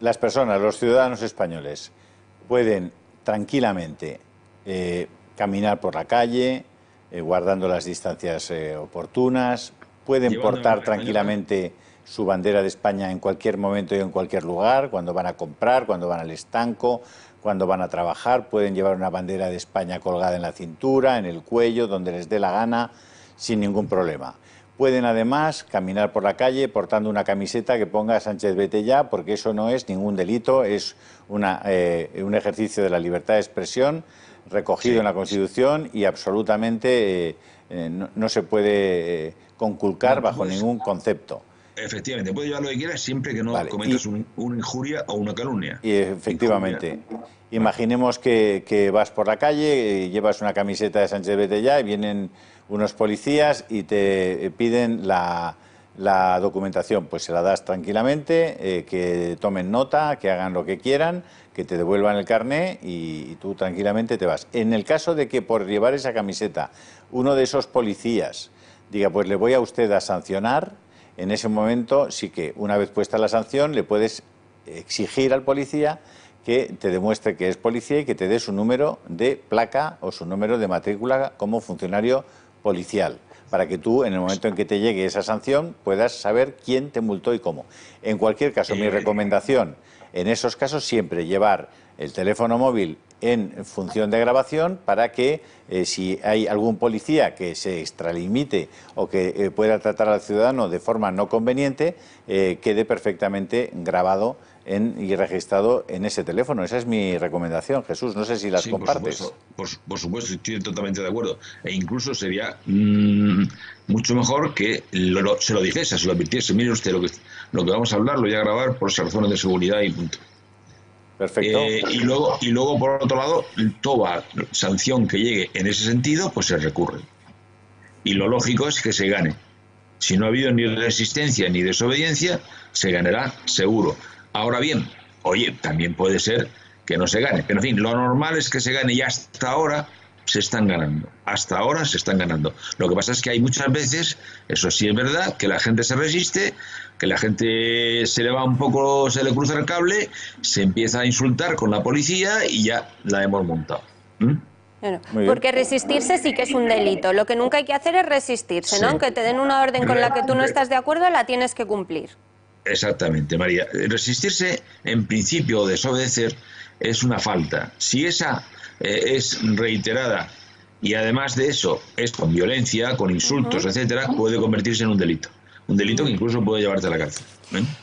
las personas, los ciudadanos españoles, pueden tranquilamente eh, caminar por la calle, eh, guardando las distancias eh, oportunas, pueden portar tranquilamente su bandera de España en cualquier momento y en cualquier lugar, cuando van a comprar, cuando van al estanco, cuando van a trabajar, pueden llevar una bandera de España colgada en la cintura, en el cuello, donde les dé la gana, sin ningún problema. Pueden además caminar por la calle portando una camiseta que ponga Sánchez Betella porque eso no es ningún delito, es eh, un ejercicio de la libertad de expresión recogido en la Constitución y absolutamente eh, eh, no, se puede conculcar bajo ningún concepto. Efectivamente, puedes llevar lo que quieras siempre que no cometas una injuria o una calumnia. Y efectivamente. Imaginemos que, vas por la calle, eh, llevas una camiseta de Sánchez Betella y vienen unos policías y te piden la, documentación. Pues se la das tranquilamente, eh, que tomen nota, que hagan lo que quieran, que te devuelvan el carné y tú tranquilamente te vas. En el caso de que por llevar esa camiseta uno de esos policías diga, pues le voy a usted a sancionar en ese momento sí que, una vez puesta la sanción, le puedes exigir al policía que te demuestre que es policía y que te dé su número de placa o su número de matrícula como funcionario policial, para que tú, en el momento en que te llegue esa sanción, puedas saber quién te multó y cómo. En cualquier caso, mi eh, recomendación en esos casos siempre llevar el teléfono móvil en función de grabación para que eh, si hay algún policía que se extralimite o que eh, pueda tratar al ciudadano de forma no conveniente, eh, quede perfectamente grabado en, y registrado en ese teléfono. Esa es mi recomendación, Jesús. No sé si las compartes. Por supuesto, estoy totalmente de acuerdo. E incluso sería mm, mucho mejor que se lo dijese, se lo advirtiese. Mire usted, lo que, lo que vamos a hablar lo voy a grabar por razones de seguridad y punto. Perfecto. Eh, y, luego, y luego, por otro lado, toda sanción que llegue en ese sentido, pues se recurre. Y lo lógico es que se gane. Si no ha habido ni resistencia ni desobediencia, se ganará seguro. Ahora bien, oye, también puede ser que no se gane. Pero en fin, lo normal es que se gane y hasta ahora se están ganando. Hasta ahora se están ganando. Lo que pasa es que hay muchas veces, eso sí es verdad, que la gente se resiste, que la gente se le va un poco, se le cruza el cable, se empieza a insultar con la policía y ya la hemos montado. ¿Mm? porque resistirse sí que es un delito. Lo que nunca hay que hacer es resistirse, ¿no? Aunque te den una orden con la que tú no estás de acuerdo, la tienes que cumplir. Exactamente, María. Resistirse, en principio, o desobedecer es una falta. Si esa eh, es reiterada y además de eso es con violencia, con insultos, etcétera, puede convertirse en un delito. Un delito que incluso puede llevarte a la cárcel. ¿eh?